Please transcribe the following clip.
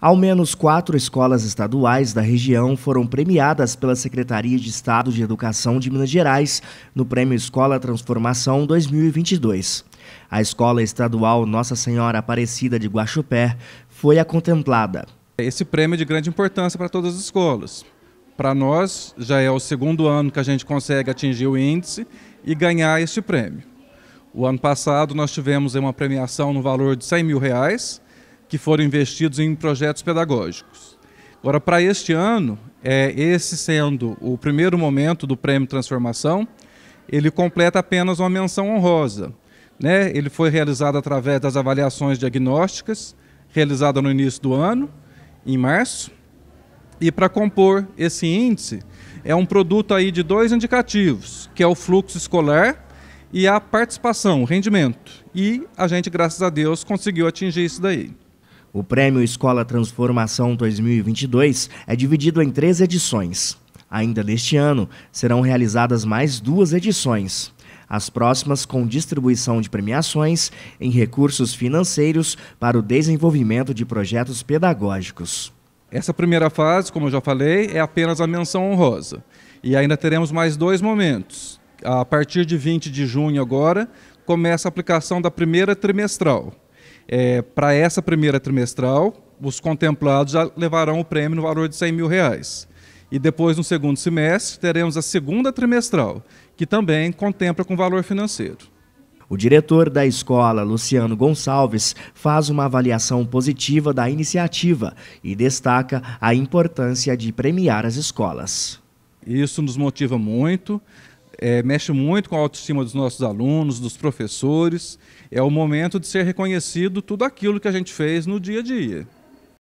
Ao menos quatro escolas estaduais da região foram premiadas pela Secretaria de Estado de Educação de Minas Gerais no Prêmio Escola Transformação 2022. A Escola Estadual Nossa Senhora Aparecida de Guaxupé foi a contemplada. Esse prêmio é de grande importância para todas as escolas. Para nós, já é o segundo ano que a gente consegue atingir o índice e ganhar este prêmio. O ano passado nós tivemos uma premiação no valor de 100 mil reais, que foram investidos em projetos pedagógicos. Agora, para este ano, é, esse sendo o primeiro momento do Prêmio Transformação, ele completa apenas uma menção honrosa. Né? Ele foi realizado através das avaliações diagnósticas, realizada no início do ano, em março. E para compor esse índice, é um produto aí de dois indicativos, que é o fluxo escolar e a participação, o rendimento. E a gente, graças a Deus, conseguiu atingir isso daí. O Prêmio Escola Transformação 2022 é dividido em três edições. Ainda neste ano, serão realizadas mais duas edições. As próximas com distribuição de premiações em recursos financeiros para o desenvolvimento de projetos pedagógicos. Essa primeira fase, como eu já falei, é apenas a menção honrosa. E ainda teremos mais dois momentos. A partir de 20 de junho, agora, começa a aplicação da primeira trimestral. É, Para essa primeira trimestral, os contemplados já levarão o prêmio no valor de 100 mil reais. E depois, no segundo semestre, teremos a segunda trimestral, que também contempla com valor financeiro. O diretor da escola, Luciano Gonçalves, faz uma avaliação positiva da iniciativa e destaca a importância de premiar as escolas. Isso nos motiva muito é, mexe muito com a autoestima dos nossos alunos, dos professores. É o momento de ser reconhecido tudo aquilo que a gente fez no dia a dia.